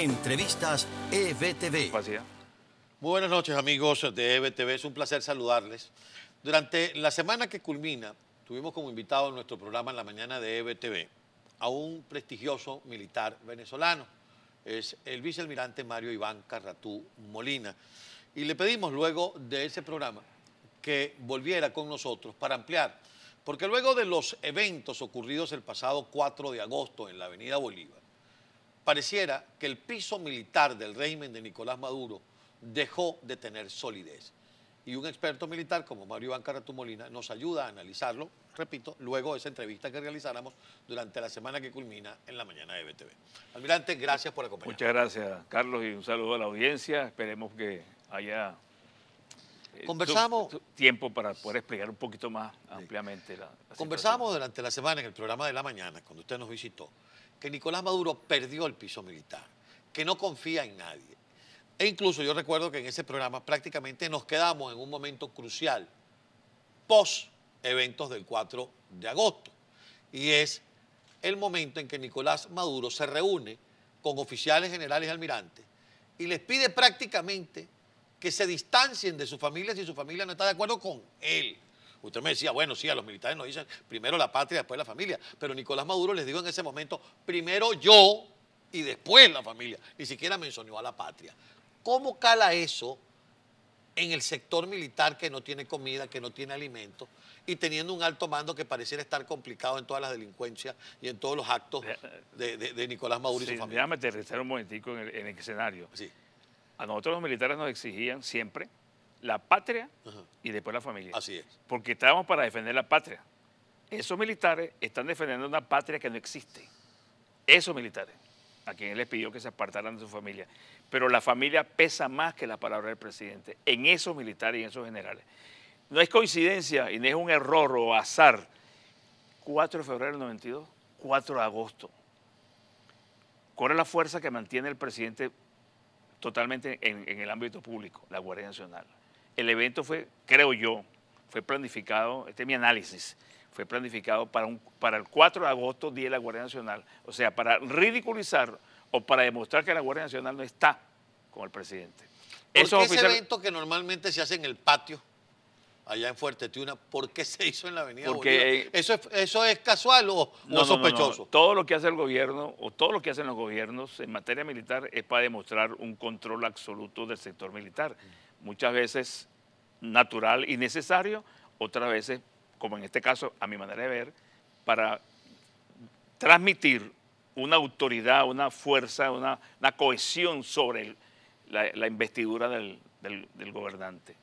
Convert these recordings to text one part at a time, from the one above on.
Entrevistas EBTV. Muy buenas noches, amigos de EBTV. Es un placer saludarles. Durante la semana que culmina, tuvimos como invitado en nuestro programa en la mañana de EBTV a un prestigioso militar venezolano. Es el vicealmirante Mario Iván Carratú Molina. Y le pedimos luego de ese programa que volviera con nosotros para ampliar, porque luego de los eventos ocurridos el pasado 4 de agosto en la Avenida Bolívar, pareciera que el piso militar del régimen de Nicolás Maduro dejó de tener solidez. Y un experto militar como Mario Iván nos ayuda a analizarlo, repito, luego de esa entrevista que realizáramos durante la semana que culmina en la mañana de BTV. Almirante, gracias por acompañarnos. Muchas gracias, Carlos, y un saludo a la audiencia. Esperemos que haya eh, Conversamos. Tiempo para poder explicar un poquito más ampliamente. La, la Conversamos durante la semana en el programa de la mañana, cuando usted nos visitó, que Nicolás Maduro perdió el piso militar, que no confía en nadie. E incluso yo recuerdo que en ese programa prácticamente nos quedamos en un momento crucial, post eventos del 4 de agosto. Y es el momento en que Nicolás Maduro se reúne con oficiales generales y almirantes y les pide prácticamente que se distancien de sus familias si su familia no está de acuerdo con él. Usted me decía, bueno, sí, a los militares nos dicen primero la patria, después la familia. Pero Nicolás Maduro les dijo en ese momento, primero yo y después la familia. Ni siquiera mencionó a la patria. ¿Cómo cala eso en el sector militar que no tiene comida, que no tiene alimento y teniendo un alto mando que pareciera estar complicado en todas las delincuencias y en todos los actos de, Nicolás Maduro y su familia. Déjame aterrizar un momentico en el, escenario. Sí. A nosotros los militares nos exigían siempre la patria y después la familia. Así es. Porque estábamos para defender la patria. Esos militares están defendiendo una patria que no existe. Esos militares, a quienes les pidió que se apartaran de su familia. Pero la familia pesa más que la palabra del presidente, en esos militares y en esos generales. No es coincidencia y no es un error o azar. 4 de febrero del 92, 4 de agosto. ¿Cuál es la fuerza que mantiene el presidente totalmente en el ámbito público? La Guardia Nacional el evento fue, creo yo, fue planificado, este es mi análisis, fue planificado para, un, para el 4 de agosto, Día de la Guardia Nacional, o sea, para ridiculizar o para demostrar que la Guardia Nacional no está con el presidente. ¿Por qué ese evento que normalmente se hace en el patio? allá en Fuerte Tiuna, ¿por qué se hizo en la Avenida ¿Eso, es, ¿Eso es casual o, sospechoso? todo lo que hace el gobierno o todo lo que hacen los gobiernos en materia militar es para demostrar un control absoluto del sector militar muchas veces natural y necesario, otras veces, como en este caso, a mi manera de ver, para transmitir una autoridad, una fuerza, una, cohesión sobre la, investidura del, gobernante.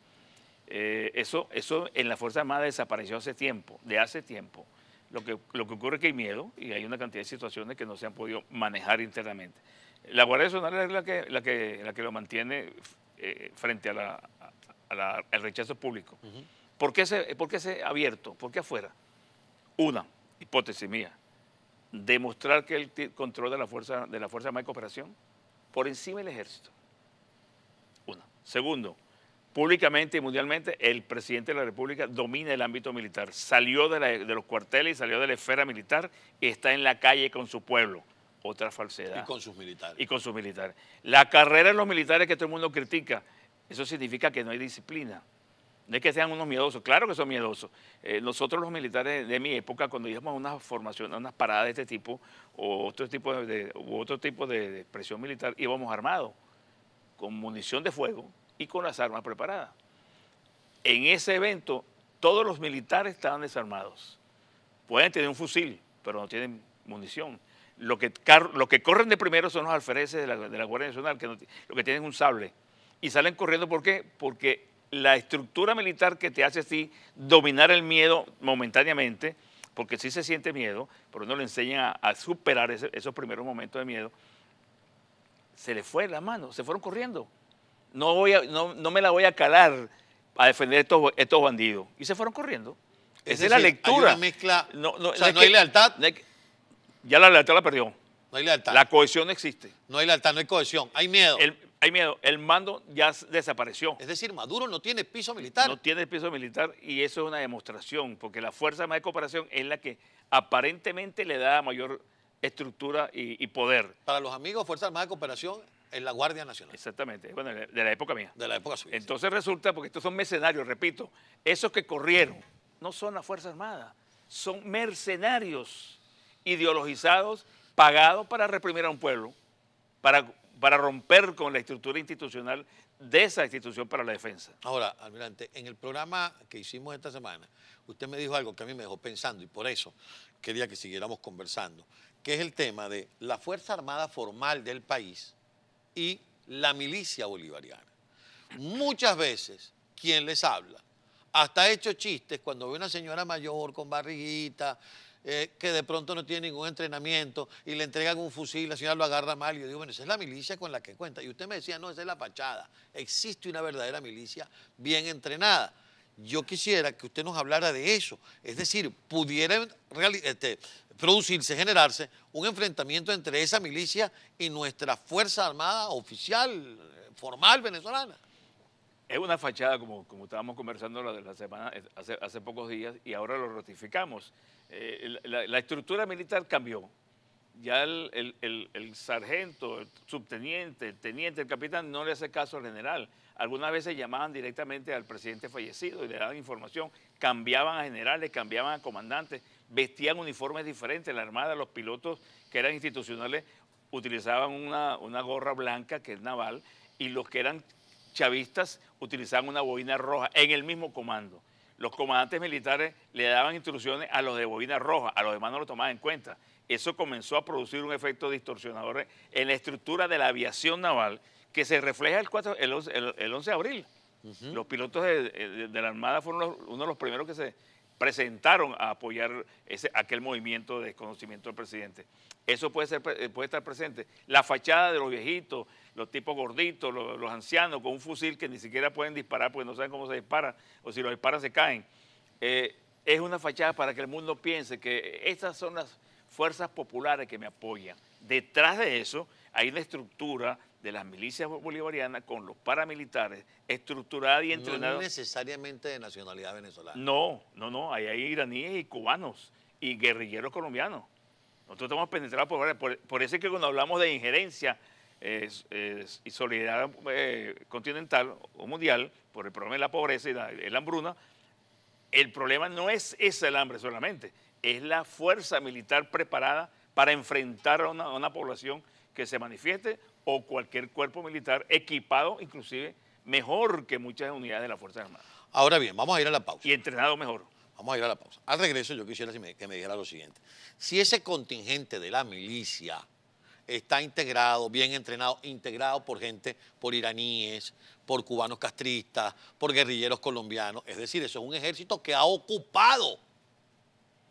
Eh, eso, eso en la Fuerza Armada desapareció hace tiempo, de hace tiempo. Lo que, lo que ocurre es que hay miedo y hay una cantidad de situaciones que no se han podido manejar internamente. La Guardia Nacional es la que, la la que lo mantiene eh, frente a al rechazo público. ¿Por, qué se, ha abierto? ¿Por qué afuera? Una, hipótesis mía, demostrar que el control de la fuerza, de la Fuerza más de Cooperación por encima del ejército. Una. Segundo, públicamente y mundialmente, el presidente de la República domina el ámbito militar. Salió de, de los cuarteles y salió de la esfera militar y está en la calle con su pueblo otra falsedad. Y con sus militares. Y con sus militares. La carrera de los militares que todo el mundo critica, eso significa que no hay disciplina. No es que sean unos miedosos, claro que son miedosos. Eh, nosotros los militares de mi época, cuando íbamos a unas formaciones, a unas paradas de este tipo, o otro tipo de, otro tipo de, presión militar, íbamos armados, con munición de fuego y con las armas preparadas. En ese evento, todos los militares estaban desarmados. Pueden tener un fusil, pero no tienen munición. Lo que, lo que corren de primero son los alfereces de la, Guardia Nacional, que lo que tienen un sable. Y salen corriendo, ¿por qué? Porque la estructura militar que te hace así dominar el miedo momentáneamente, porque si se siente miedo, pero no le enseñan a, superar esos primeros momentos de miedo, se le fue la mano, se fueron corriendo. No, voy no, me la voy a calar a defender estos, estos bandidos. Y se fueron corriendo. Esa es, la lectura. Hay una mezcla. No, hay lealtad ya la lealtad la perdió. No hay lealtad. La cohesión existe. No hay lealtad, no hay cohesión. Hay miedo. hay miedo. El mando ya desapareció. Es decir, Maduro no tiene piso militar. No tiene piso militar y eso es una demostración, porque la Fuerza Armada de Cooperación es la que aparentemente le da mayor estructura y, poder. Para los amigos, Fuerza Armada de Cooperación es la Guardia Nacional. Exactamente, bueno, de la época mía. De la época suya. Entonces resulta, porque estos son mercenarios, repito, esos que corrieron no son la Fuerza Armada, son mercenarios ideologizados, pagados para reprimir a un pueblo, para, para romper con la estructura institucional de esa institución para la defensa. Ahora, almirante, en el programa que hicimos esta semana, usted me dijo algo que a mí me dejó pensando y por eso quería que siguiéramos conversando, que es el tema de la Fuerza Armada formal del país y la milicia bolivariana. Muchas veces quien les habla hasta ha hecho chistes cuando ve una señora mayor con barriguita, eh, que de pronto no tiene ningún entrenamiento y le entregan un fusil, la señora lo agarra mal. Y yo digo, bueno, esa es la milicia con la que cuenta. Y usted me decía, no, esa es la fachada. Existe una verdadera milicia bien entrenada. Yo quisiera que usted nos hablara de eso. Es decir, pudiera este, producirse, generarse un enfrentamiento entre esa milicia y nuestra Fuerza Armada oficial, eh, formal venezolana es una fachada, como, como estábamos conversando la, la semana, hace, pocos días, y ahora lo ratificamos. Eh, la, estructura militar cambió. Ya el, sargento, el subteniente, el teniente, el capitán no le hace caso al general. Algunas veces llamaban directamente al presidente fallecido y le daban información. Cambiaban a generales, cambiaban a comandantes, vestían uniformes diferentes. La Armada, los pilotos que eran institucionales utilizaban una, una gorra blanca que es naval y los que eran chavistas utilizaban una bobina roja en el mismo comando. Los comandantes militares le daban instrucciones a los de bobina roja, a los demás no lo tomaban en cuenta. Eso comenzó a producir un efecto distorsionador en la estructura de la aviación naval que se refleja el, el, 11, de abril. Los pilotos de, la Armada fueron uno de los primeros que se, presentaron a apoyar ese, aquel movimiento de desconocimiento del presidente. Eso puede, ser, eh, puede estar presente. La fachada de los viejitos, los tipos gorditos, los, ancianos con un fusil que ni siquiera pueden disparar porque no saben cómo se dispara, o si lo disparan se caen. Eh, es una fachada para que el mundo piense que estas son las fuerzas populares que me apoyan. Detrás de eso hay una estructura de las milicias bolivarianas con los paramilitares, estructurada y entrenada. No necesariamente de nacionalidad venezolana. No, no, no, ahí hay iraníes y cubanos y guerrilleros colombianos. Nosotros estamos penetrados por, por, eso es que cuando hablamos de injerencia y solidaridad eh, continental o mundial, por el problema de la pobreza y la, hambruna, el problema no es ese el hambre solamente, es la fuerza militar preparada para enfrentar a una población que se manifieste o cualquier cuerpo militar equipado inclusive mejor que muchas unidades de la Fuerzas Armadas. Ahora bien, vamos a ir a la pausa. Y entrenado mejor. Vamos a ir a la pausa. Al regreso yo quisiera que me dijera lo siguiente. Si ese contingente de la milicia está integrado, bien entrenado, integrado por gente, por iraníes, por cubanos castristas, por guerrilleros colombianos, es decir, eso es un ejército que ha ocupado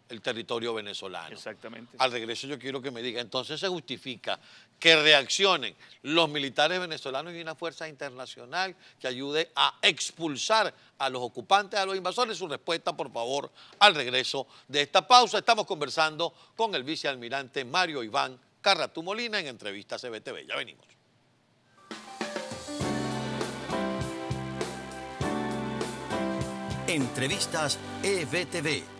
el territorio venezolano. Exactamente. Al regreso yo quiero que me diga, entonces se justifica que reaccionen los militares venezolanos y una fuerza internacional que ayude a expulsar a los ocupantes, a los invasores. Su respuesta, por favor, al regreso de esta pausa. Estamos conversando con el vicealmirante Mario Iván Carratumolina en Entrevistas CBTV. Ya venimos. Entrevistas EBTV